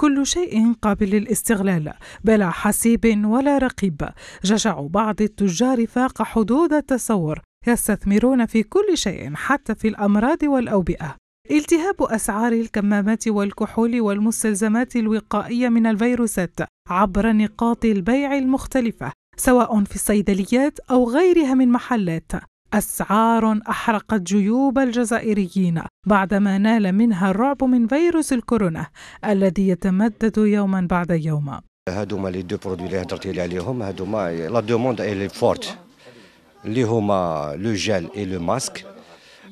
كل شيء قابل للاستغلال بلا حسيب ولا رقيب جشع بعض التجار فاق حدود التصور يستثمرون في كل شيء حتى في الامراض والاوبئه التهاب اسعار الكمامات والكحول والمستلزمات الوقائيه من الفيروسات عبر نقاط البيع المختلفه سواء في الصيدليات او غيرها من محلات أسعار أحرقت جيوب الجزائريين بعدما نال منها الرعب من فيروس الكورونا الذي يتمدد يوما بعد يوم هادوما لي دو برودوي اللي هضرت عليهم هادوما لا دوموند اي لي فورت اللي هما لو جيل اي لو ماسك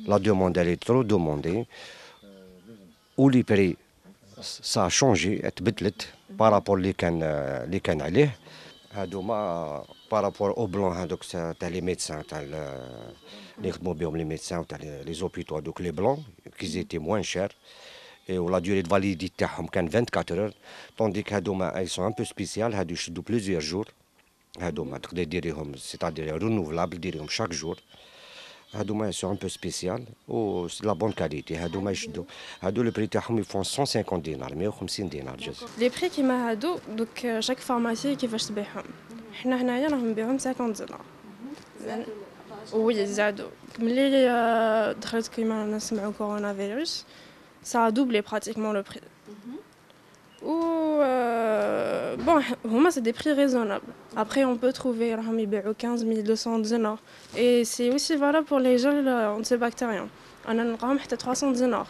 لا دوموند اي ترو دوموندي و لي بري سا شونجي تبدلت بارابور اللي كان اللي كان عليه par rapport aux blancs, hein, les médecins euh, les médecins euh, les hôpitaux, les blancs qu'ils étaient moins chers et ont la durée de validité 24 heures tandis qu'ils hein, sont un peu spéciales à du plusieurs jours c'est à dire renouvelables chaque jour. Hadouma est un peu spécial. Oh, c'est la bonne qualité. Hadouma, j'adou. Hadou le prix d'achat nous fait 150 dinars, mais oh, nous payons dinars. Les prix qui m'adou, donc euh, chaque pharmacie qui va acheter nous, euh, on achète à nous 100 dinars. Oui, j'adou. Comme les drogues qui m'adou sont le coronavirus, ça double doublé pratiquement le prix. Mhm. Bon, c'est des prix raisonnables. Après, on peut trouver 15 200 dinars. Et c'est aussi valable pour les gels euh, antibactériens. أنا نلقاهم حتى 300 دينار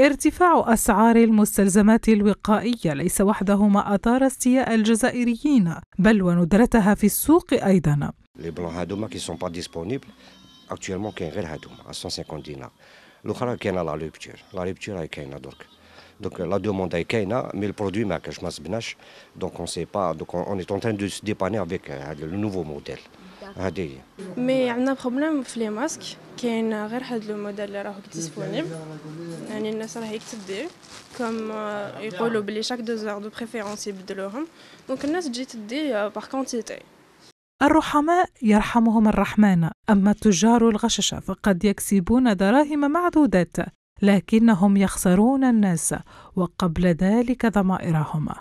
ارتفاع أسعار المستلزمات الوقائية ليس وحده ما أثار استياء الجزائريين بل وندرتها في السوق أيضا لي بلون هادوما كي سون با ديسپونيبل اكtuellement كاين غير هادوما 150 دينار الاخرى كاينه لا ريبتور لا ريبتور هي كاينه درك Donc la demande est là, mais le produit marque je m'asbinache. Donc on sait pas. Donc on, est en train de se dépanner avec euh, le nouveau modèle. مي عندنا بروبليم في لي ماسك كاين غير هاد لو موديل اللي راهو ديسپونيبل يعني الناس راهي تبدل كوم يقولوا بلي شاك دو زور دو بريفيرونس يبدلوهم دونك الناس تجي تدي بار كونتيتي الرحماء يرحمهم الرحمن أما تجار الغششة فقد يكسبون دراهم معدودات لكنهم يخسرون الناس وقبل ذلك ضمائرهما